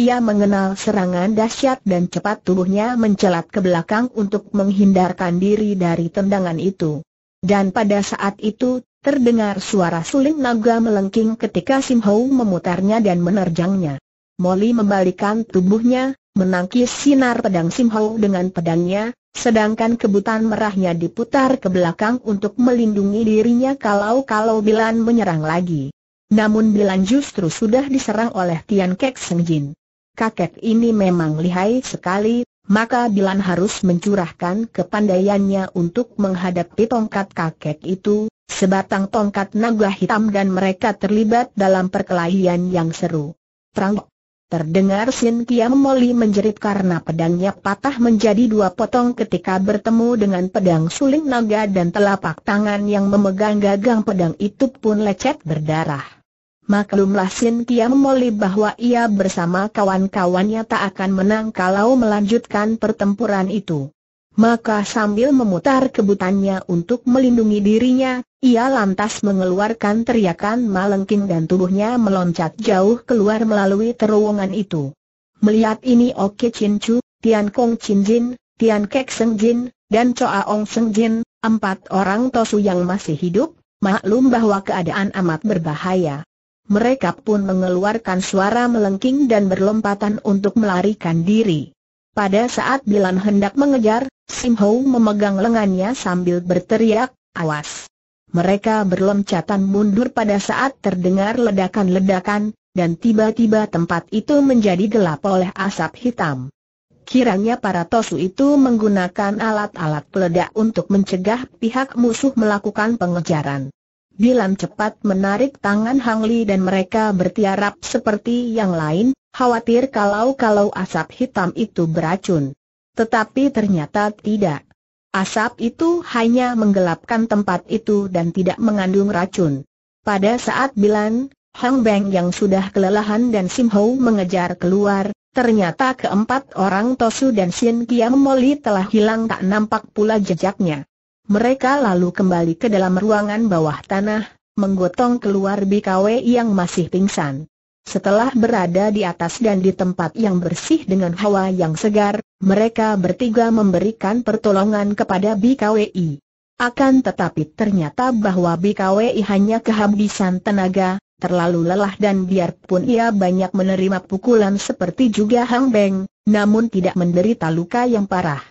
Ia mengenal serangan dahsyat dan cepat tubuhnya mencelat ke belakang untuk menghindarkan diri dari tendangan itu. Dan pada saat itu, terdengar suara suling naga melengking ketika Sim Ho memutarnya dan menerjangnya. Molly membalikkan tubuhnya, menangkis sinar pedang Sim Ho dengan pedangnya, sedangkan kebutan merahnya diputar ke belakang untuk melindungi dirinya kalau-kalau Bilan menyerang lagi. Namun Bilan justru sudah diserang oleh Tian Kek Seng Jin kakek ini memang lihai sekali, maka Bilan harus mencurahkan kepandaiannya untuk menghadapi tongkat kakek itu, sebatang tongkat naga hitam dan mereka terlibat dalam perkelahian yang seru. Terang, Terdengar Sin Kiam Moli menjerit karena pedangnya patah menjadi dua potong ketika bertemu dengan pedang suling naga dan telapak tangan yang memegang gagang pedang itu pun lecet berdarah. Maklumlah Sin Kiam Moli bahwa ia bersama kawan-kawannya tak akan menang kalau melanjutkan pertempuran itu. Maka sambil memutar kebutannya untuk melindungi dirinya, ia lantas mengeluarkan teriakan malengking dan tubuhnya meloncat jauh keluar melalui terowongan itu. Melihat ini Oke Chin Chu, Tian Kong Chin Jin, Tian Kek Seng Jin, dan Choa Ong Seng Jin, empat orang Tosu yang masih hidup, maklum bahwa keadaan amat berbahaya mereka pun mengeluarkan suara melengking dan berlompatan untuk melarikan diri. Pada saat Bilan hendak mengejar, Sim Ho memegang lengannya sambil berteriak, awas. Mereka berlompatan mundur pada saat terdengar ledakan-ledakan, dan tiba-tiba tempat itu menjadi gelap oleh asap hitam. Kiranya para tosu itu menggunakan alat-alat peledak untuk mencegah pihak musuh melakukan pengejaran. Bilan cepat menarik tangan Hang Li dan mereka bertiarap seperti yang lain, khawatir kalau-kalau asap hitam itu beracun. Tetapi ternyata tidak. Asap itu hanya menggelapkan tempat itu dan tidak mengandung racun. Pada saat Bilan, Hang Beng yang sudah kelelahan dan Sim Ho mengejar keluar, ternyata keempat orang Tosu dan Shin Kiam Moli telah hilang tak nampak pula jejaknya. Mereka lalu kembali ke dalam ruangan bawah tanah, menggotong keluar BKW yang masih pingsan. Setelah berada di atas dan di tempat yang bersih dengan hawa yang segar, mereka bertiga memberikan pertolongan kepada BKWI. Akan tetapi ternyata bahwa BKWI hanya kehabisan tenaga, terlalu lelah dan biarpun ia banyak menerima pukulan seperti juga Hang Beng, namun tidak menderita luka yang parah.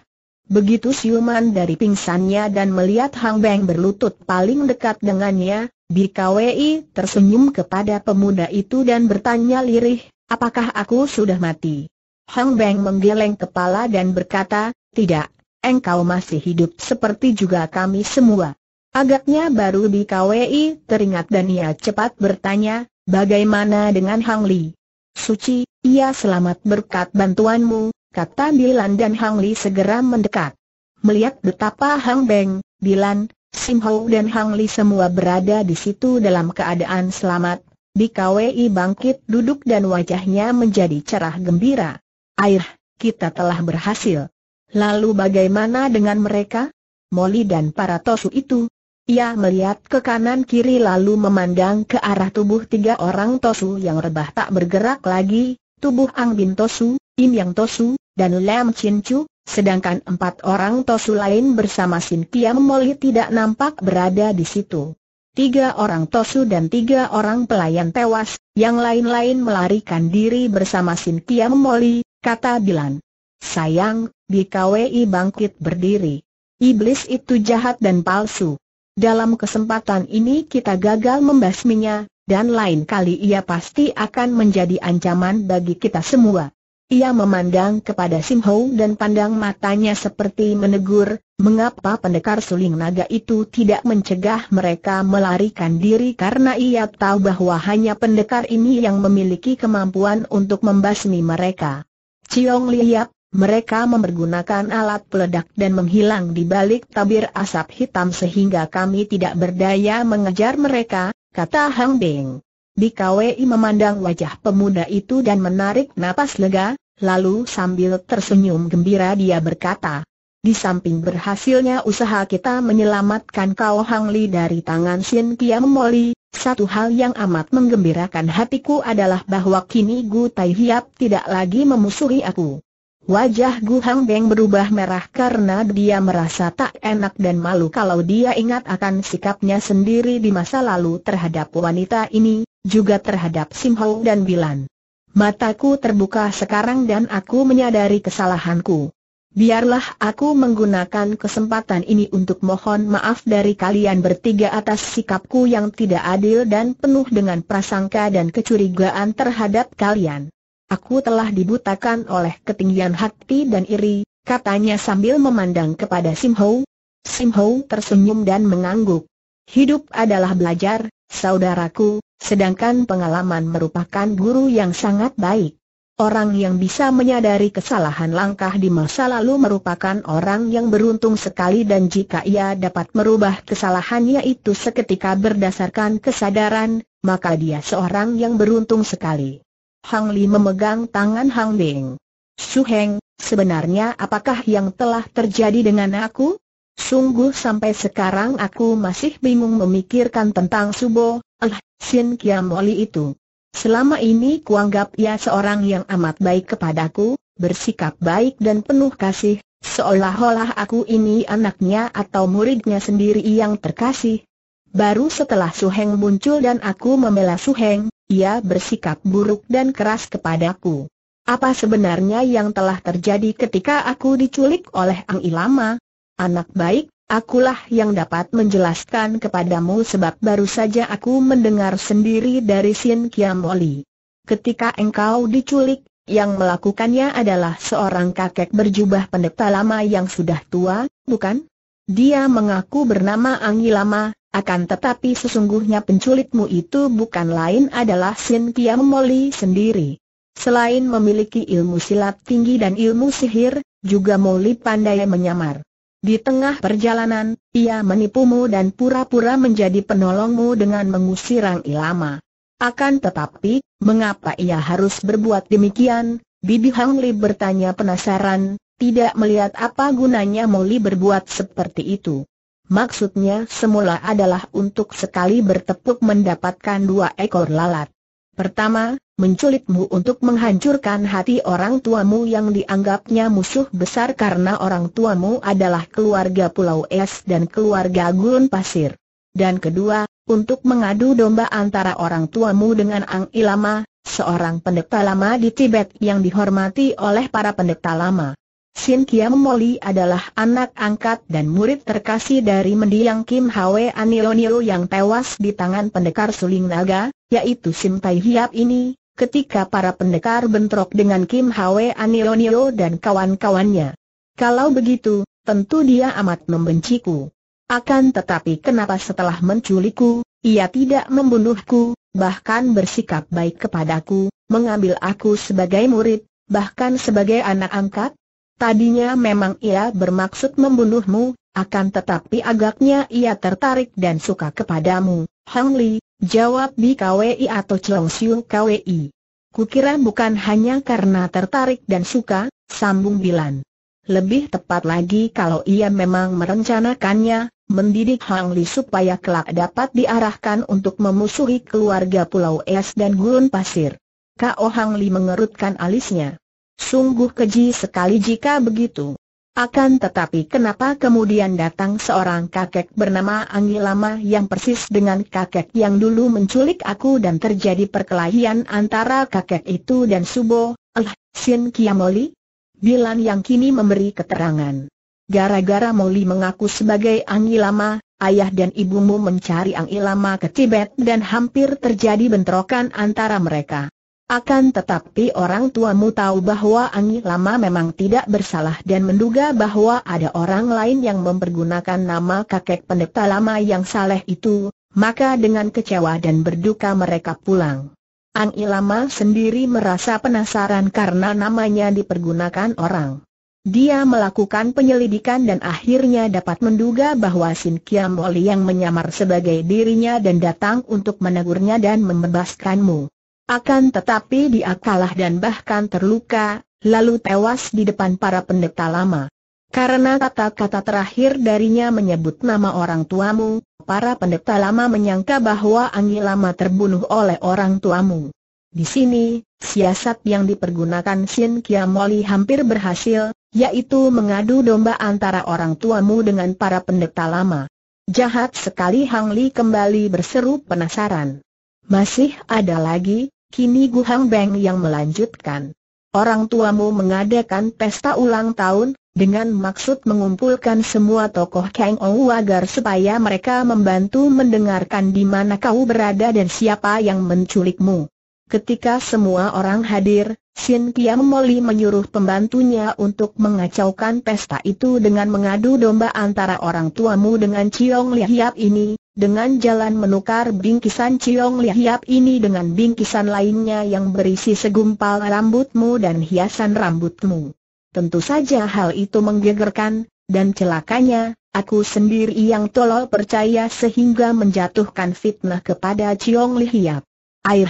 Begitu siuman dari pingsannya dan melihat Hang Beng berlutut paling dekat dengannya, BKWI tersenyum kepada pemuda itu dan bertanya lirih, apakah aku sudah mati? Hang Beng menggeleng kepala dan berkata, tidak, engkau masih hidup seperti juga kami semua. Agaknya baru BKWI teringat dan ia cepat bertanya, bagaimana dengan Hang Li? Suci, ia selamat berkat bantuanmu, kata Bilan dan Hang Li segera mendekat. Melihat betapa Hang Beng, Bilan, Sim Ho dan Hang Li semua berada di situ dalam keadaan selamat, Kwei bangkit duduk dan wajahnya menjadi cerah gembira. Air, kita telah berhasil. Lalu bagaimana dengan mereka? Molly dan para tosu itu? Ia melihat ke kanan kiri lalu memandang ke arah tubuh tiga orang tosu yang rebah tak bergerak lagi, tubuh Ang Bin Tosu, Im Yang Tosu, dan Lam Chin Chu, sedangkan empat orang Tosu lain bersama Sin Piam Moli tidak nampak berada di situ. Tiga orang Tosu dan tiga orang pelayan tewas, yang lain-lain melarikan diri bersama Sin Piam Moli, kata Bilan. Sayang, BKWI bangkit berdiri. Iblis itu jahat dan palsu. Dalam kesempatan ini kita gagal membasminya, dan lain kali ia pasti akan menjadi ancaman bagi kita semua. Ia memandang kepada Sim Ho dan pandang matanya seperti menegur, mengapa pendekar suling naga itu tidak mencegah mereka melarikan diri karena ia tahu bahwa hanya pendekar ini yang memiliki kemampuan untuk membasmi mereka. Ciong Liap, mereka mempergunakan alat peledak dan menghilang di balik tabir asap hitam sehingga kami tidak berdaya mengejar mereka, kata Hang Beng. DKWI memandang wajah pemuda itu dan menarik napas lega, lalu sambil tersenyum gembira dia berkata, di samping berhasilnya usaha kita menyelamatkan Kau Hang Li dari tangan Sin Kiam Moli, satu hal yang amat menggembirakan hatiku adalah bahwa kini Gu Tai Hiap tidak lagi memusuhi aku. Wajah Gu Hang Beng berubah merah karena dia merasa tak enak dan malu kalau dia ingat akan sikapnya sendiri di masa lalu terhadap wanita ini, juga terhadap Simhong dan Bilan. Mataku terbuka sekarang dan aku menyadari kesalahanku. Biarlah aku menggunakan kesempatan ini untuk mohon maaf dari kalian bertiga atas sikapku yang tidak adil dan penuh dengan prasangka dan kecurigaan terhadap kalian. Aku telah dibutakan oleh ketinggian hati dan iri, katanya sambil memandang kepada Sim Ho. Sim Ho tersenyum dan mengangguk. Hidup adalah belajar, saudaraku, Sedangkan pengalaman merupakan guru yang sangat baik. Orang yang bisa menyadari kesalahan langkah di masa lalu merupakan orang yang beruntung sekali dan jika ia dapat merubah kesalahannya itu seketika berdasarkan kesadaran, maka dia seorang yang beruntung sekali. Hang Li memegang tangan Hang Bing. Su Heng, sebenarnya apakah yang telah terjadi dengan aku? Sungguh sampai sekarang aku masih bingung memikirkan tentang Subo, eh, ah, Sin Kiamoli itu. Selama ini kuanggap ia seorang yang amat baik kepadaku, bersikap baik dan penuh kasih, seolah-olah aku ini anaknya atau muridnya sendiri yang terkasih. Baru setelah Suheng muncul dan aku membela Suheng, ia bersikap buruk dan keras kepadaku. Apa sebenarnya yang telah terjadi ketika aku diculik oleh Ang Ilama? Anak baik, Akulah yang dapat menjelaskan kepadamu sebab baru saja aku mendengar sendiri dari Sin Kiam Oli. Ketika engkau diculik, yang melakukannya adalah seorang kakek berjubah pendeta lama yang sudah tua, bukan? Dia mengaku bernama Angi Lama, akan tetapi sesungguhnya penculikmu itu bukan lain adalah Sin Kiam Moli sendiri. Selain memiliki ilmu silat tinggi dan ilmu sihir, juga Moli pandai menyamar. Di tengah perjalanan, ia menipumu dan pura-pura menjadi penolongmu dengan mengusir Rang Ilama. Akan tetapi, mengapa ia harus berbuat demikian? Bibi Hang Li bertanya penasaran, tidak melihat apa gunanya Moli berbuat seperti itu. Maksudnya semula adalah untuk sekali bertepuk mendapatkan dua ekor lalat. Pertama, menculikmu untuk menghancurkan hati orang tuamu yang dianggapnya musuh besar karena orang tuamu adalah keluarga Pulau Es dan keluarga Gurun Pasir. Dan kedua, untuk mengadu domba antara orang tuamu dengan Ang Ilama, seorang pendeta lama di Tibet yang dihormati oleh para pendeta lama. Sin Kiam Moli adalah anak angkat dan murid terkasih dari mendiang Kim Hwe Anilonilo yang tewas di tangan pendekar suling naga, yaitu Sim Tai Hiap ini, ketika para pendekar bentrok dengan Kim Hwe Anionio dan kawan-kawannya. Kalau begitu, tentu dia amat membenciku. Akan tetapi kenapa setelah menculikku, ia tidak membunuhku, bahkan bersikap baik kepadaku, mengambil aku sebagai murid, bahkan sebagai anak angkat? Tadinya memang ia bermaksud membunuhmu, akan tetapi agaknya ia tertarik dan suka kepadamu, Hang Li, jawab Bi Kwi atau Chong Siu KWI. Kukira bukan hanya karena tertarik dan suka, sambung Bilan. Lebih tepat lagi kalau ia memang merencanakannya, mendidik Hang Li supaya kelak dapat diarahkan untuk memusuhi keluarga Pulau Es dan Gurun Pasir. K.O. Hang Li mengerutkan alisnya. Sungguh keji sekali jika begitu. Akan tetapi kenapa kemudian datang seorang kakek bernama Anggi Lama yang persis dengan kakek yang dulu menculik aku dan terjadi perkelahian antara kakek itu dan Subo, Alah, Sin Kiamoli? Bilan yang kini memberi keterangan. Gara-gara Moli mengaku sebagai Anggi Lama, ayah dan ibumu mencari Anggi Lama ke Tibet dan hampir terjadi bentrokan antara mereka. Akan tetapi orang tuamu tahu bahwa Angi Lama memang tidak bersalah dan menduga bahwa ada orang lain yang mempergunakan nama kakek pendeta lama yang saleh itu, maka dengan kecewa dan berduka mereka pulang. Angi Lama sendiri merasa penasaran karena namanya dipergunakan orang. Dia melakukan penyelidikan dan akhirnya dapat menduga bahwa Sin Kiam Oli yang menyamar sebagai dirinya dan datang untuk menegurnya dan membebaskanmu. Akan tetapi dia kalah dan bahkan terluka, lalu tewas di depan para pendeta lama. Karena kata-kata terakhir darinya menyebut nama orang tuamu, para pendeta lama menyangka bahwa Anggi Lama terbunuh oleh orang tuamu. Di sini, siasat yang dipergunakan Sin Kiamoli hampir berhasil, yaitu mengadu domba antara orang tuamu dengan para pendeta lama. Jahat sekali Hang Li kembali berseru penasaran. Masih ada lagi, Kini Gu Hang Beng yang melanjutkan. Orang tuamu mengadakan pesta ulang tahun, dengan maksud mengumpulkan semua tokoh Kang Ou agar supaya mereka membantu mendengarkan di mana kau berada dan siapa yang menculikmu. Ketika semua orang hadir, Sin Kiam Moli menyuruh pembantunya untuk mengacaukan pesta itu dengan mengadu domba antara orang tuamu dengan Chiong Lihiap ini, dengan jalan menukar bingkisan Ciong Lihiap ini dengan bingkisan lainnya yang berisi segumpal rambutmu dan hiasan rambutmu. Tentu saja hal itu menggegerkan, dan celakanya, aku sendiri yang tolol percaya sehingga menjatuhkan fitnah kepada Ciong Lihiap. Air,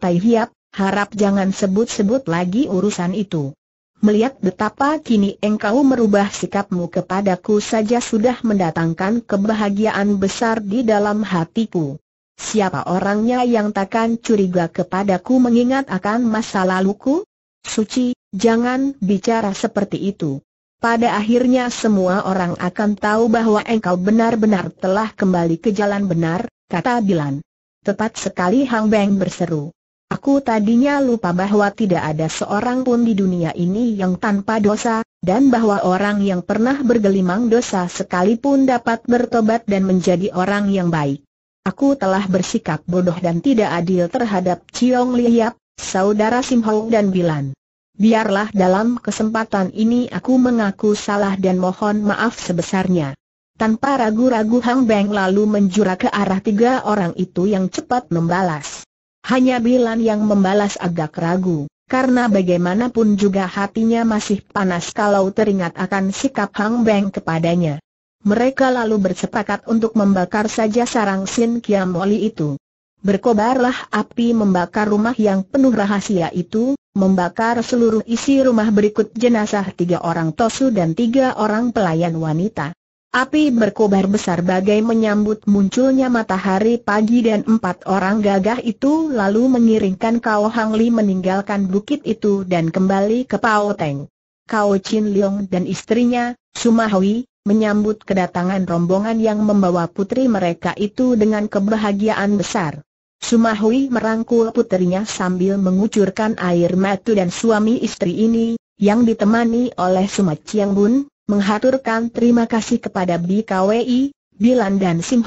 Tai Hiap, harap jangan sebut-sebut lagi urusan itu melihat betapa kini engkau merubah sikapmu kepadaku saja sudah mendatangkan kebahagiaan besar di dalam hatiku. Siapa orangnya yang takkan curiga kepadaku mengingat akan masa laluku? Suci, jangan bicara seperti itu. Pada akhirnya semua orang akan tahu bahwa engkau benar-benar telah kembali ke jalan benar, kata Bilan. Tepat sekali Hang Beng berseru. Aku tadinya lupa bahwa tidak ada seorang pun di dunia ini yang tanpa dosa, dan bahwa orang yang pernah bergelimang dosa sekalipun dapat bertobat dan menjadi orang yang baik. Aku telah bersikap bodoh dan tidak adil terhadap Ciong Liap, saudara Simhong dan Bilan. Biarlah dalam kesempatan ini aku mengaku salah dan mohon maaf sebesarnya. Tanpa ragu-ragu Hang Beng lalu menjurah ke arah tiga orang itu yang cepat membalas. Hanya Bilan yang membalas agak ragu, karena bagaimanapun juga hatinya masih panas kalau teringat akan sikap Hang Beng kepadanya. Mereka lalu bersepakat untuk membakar saja sarang Sin Kiam Oli itu. Berkobarlah api membakar rumah yang penuh rahasia itu, membakar seluruh isi rumah berikut jenazah tiga orang tosu dan tiga orang pelayan wanita. Api berkobar besar bagai menyambut munculnya matahari pagi dan empat orang gagah itu lalu mengiringkan Kao Hang Li meninggalkan bukit itu dan kembali ke Pao Teng. Kao Chin Leong dan istrinya, Sumahui, menyambut kedatangan rombongan yang membawa putri mereka itu dengan kebahagiaan besar. Sumahui merangkul putrinya sambil mengucurkan air mata dan suami istri ini, yang ditemani oleh Sumat Chiang Bun, menghaturkan terima kasih kepada BKWI, Bilan dan Sim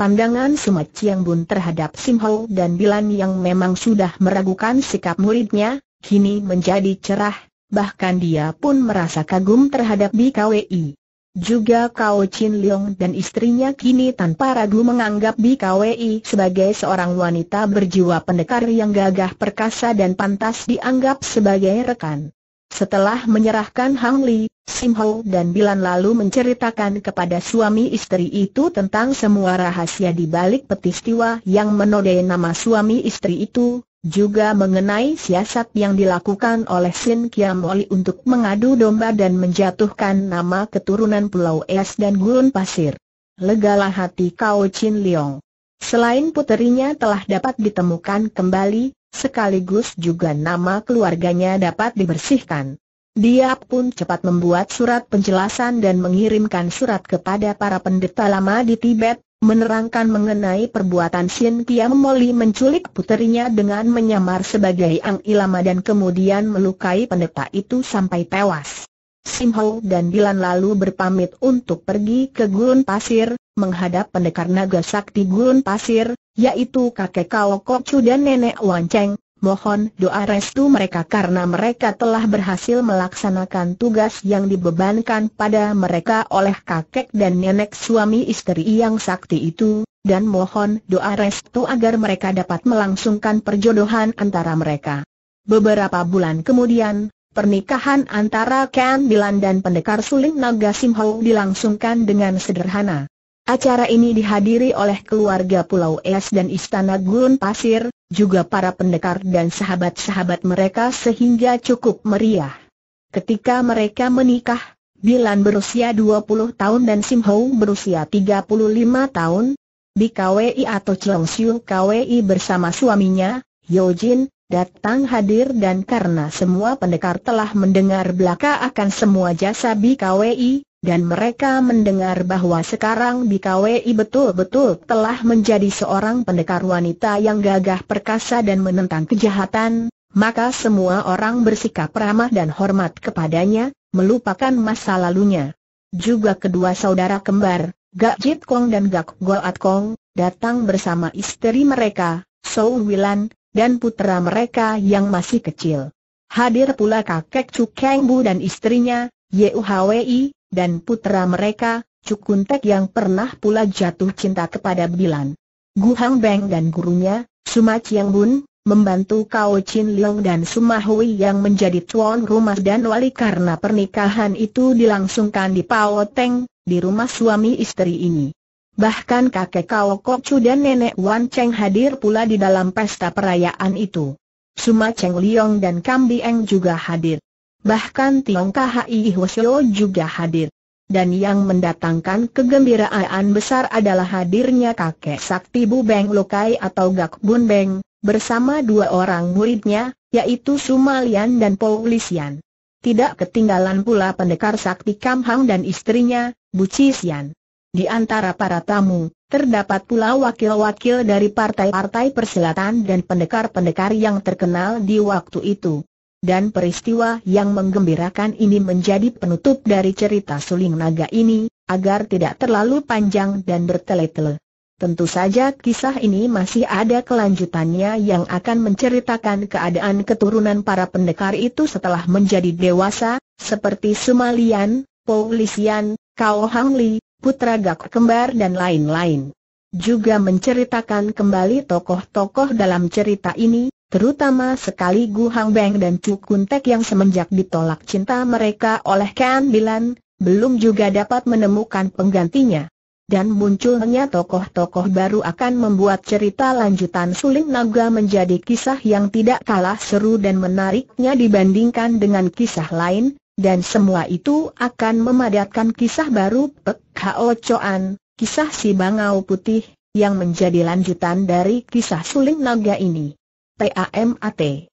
Pandangan Sumat Chiang Bun terhadap Sim dan Bilan yang memang sudah meragukan sikap muridnya, kini menjadi cerah, bahkan dia pun merasa kagum terhadap BKWI. Juga Kao Chin Leong dan istrinya kini tanpa ragu menganggap BKWI sebagai seorang wanita berjiwa pendekar yang gagah perkasa dan pantas dianggap sebagai rekan. Setelah menyerahkan Hang Li, Sim Ho dan Bilan lalu menceritakan kepada suami istri itu tentang semua rahasia di balik petistiwa yang menodai nama suami istri itu, juga mengenai siasat yang dilakukan oleh Sin Kiam Oli untuk mengadu domba dan menjatuhkan nama keturunan Pulau Es dan Gurun Pasir. Legalah hati Kau Chin Leong. Selain puterinya telah dapat ditemukan kembali, sekaligus juga nama keluarganya dapat dibersihkan. Dia pun cepat membuat surat penjelasan dan mengirimkan surat kepada para pendeta lama di Tibet, menerangkan mengenai perbuatan Shin Kiam Moli menculik puterinya dengan menyamar sebagai Ang Ilama dan kemudian melukai pendeta itu sampai tewas. Sim Ho dan Dilan lalu berpamit untuk pergi ke Gurun Pasir, menghadap pendekar naga sakti Gurun Pasir, yaitu kakek Kao Kokcu dan nenek Wanceng, mohon doa restu mereka karena mereka telah berhasil melaksanakan tugas yang dibebankan pada mereka oleh kakek dan nenek suami istri yang sakti itu, dan mohon doa restu agar mereka dapat melangsungkan perjodohan antara mereka. Beberapa bulan kemudian, pernikahan antara Ken Bilan dan pendekar Suling Naga Simhau dilangsungkan dengan sederhana. Acara ini dihadiri oleh keluarga Pulau Es dan Istana Gurun Pasir, juga para pendekar dan sahabat-sahabat mereka sehingga cukup meriah. Ketika mereka menikah, Bilan berusia 20 tahun dan Sim berusia 35 tahun, Bi Kwei atau Chong Siu KWI bersama suaminya, Yojin, datang hadir dan karena semua pendekar telah mendengar belaka akan semua jasa Bi Kwei dan mereka mendengar bahwa sekarang BKWI betul-betul telah menjadi seorang pendekar wanita yang gagah perkasa dan menentang kejahatan, maka semua orang bersikap ramah dan hormat kepadanya, melupakan masa lalunya. Juga kedua saudara kembar, Gak Jit Kong dan Gak Goat Kong, datang bersama istri mereka, Sou Wilan, dan putra mereka yang masih kecil. Hadir pula kakek Chu Kang Bu dan istrinya, Yuhwi, dan putra mereka, Cukuntek yang pernah pula jatuh cinta kepada Bilan. Gu Beng dan gurunya, Suma Chiang Bun, membantu Kao Chin Leong dan Suma Hui yang menjadi tuan rumah dan wali karena pernikahan itu dilangsungkan di Pao Teng, di rumah suami istri ini. Bahkan kakek Kao Kok Chu dan nenek Wan Cheng hadir pula di dalam pesta perayaan itu. Suma Cheng Leong dan Kam Eng juga hadir. Bahkan Tiong Kahai Hwasyo juga hadir. Dan yang mendatangkan kegembiraan besar adalah hadirnya kakek sakti Bu Beng Lokai atau Gak Bun Beng, bersama dua orang muridnya, yaitu Sumalian dan Paulisian. Tidak ketinggalan pula pendekar sakti Kam Hang dan istrinya, Bu Cisian. Di antara para tamu, terdapat pula wakil-wakil dari partai-partai perselatan dan pendekar-pendekar yang terkenal di waktu itu dan peristiwa yang menggembirakan ini menjadi penutup dari cerita suling naga ini, agar tidak terlalu panjang dan bertele-tele. Tentu saja kisah ini masih ada kelanjutannya yang akan menceritakan keadaan keturunan para pendekar itu setelah menjadi dewasa, seperti Sumalian, Paulisian, Kao Putragak Putra Gak Kembar dan lain-lain. Juga menceritakan kembali tokoh-tokoh dalam cerita ini, Terutama sekali Gu Hang Beng dan Chu Kun Tek yang semenjak ditolak cinta mereka oleh Kan Bilan, belum juga dapat menemukan penggantinya. Dan munculnya tokoh-tokoh baru akan membuat cerita lanjutan Suling Naga menjadi kisah yang tidak kalah seru dan menariknya dibandingkan dengan kisah lain, dan semua itu akan memadatkan kisah baru Pek Hao Choan, kisah si Bangau Putih, yang menjadi lanjutan dari kisah Suling Naga ini. TAMAT.